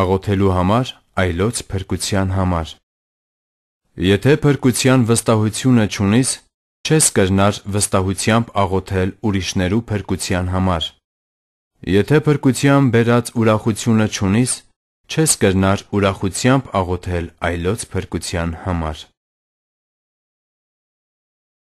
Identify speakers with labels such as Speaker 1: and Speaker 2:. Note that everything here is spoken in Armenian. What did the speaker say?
Speaker 1: աղոթելու համար, այլոց փրկության համար։
Speaker 2: Եթե փրկության վստահությունը չունիս, չես կրնար վստահությամբ աղոթել ուրիշներու փրկության համար։ Եթե փրկության բերած ուրախությունը չունիս, չես կրնար ուրախությամբ աղոթել
Speaker 1: այլոց փրկության համար։